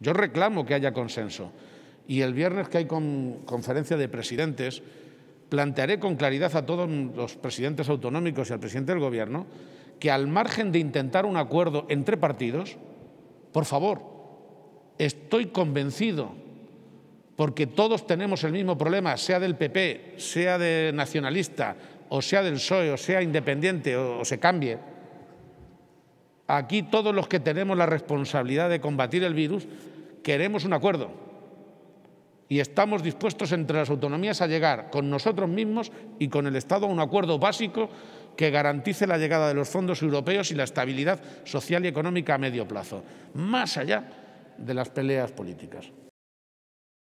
Yo reclamo que haya consenso. Y el viernes que hay conferencia de presidentes, plantearé con claridad a todos los presidentes autonómicos y al presidente del Gobierno que al margen de intentar un acuerdo entre partidos, por favor, estoy convencido, porque todos tenemos el mismo problema, sea del PP, sea de nacionalista, o sea del PSOE, o sea independiente, o se cambie, Aquí todos los que tenemos la responsabilidad de combatir el virus queremos un acuerdo y estamos dispuestos entre las autonomías a llegar con nosotros mismos y con el Estado a un acuerdo básico que garantice la llegada de los fondos europeos y la estabilidad social y económica a medio plazo, más allá de las peleas políticas.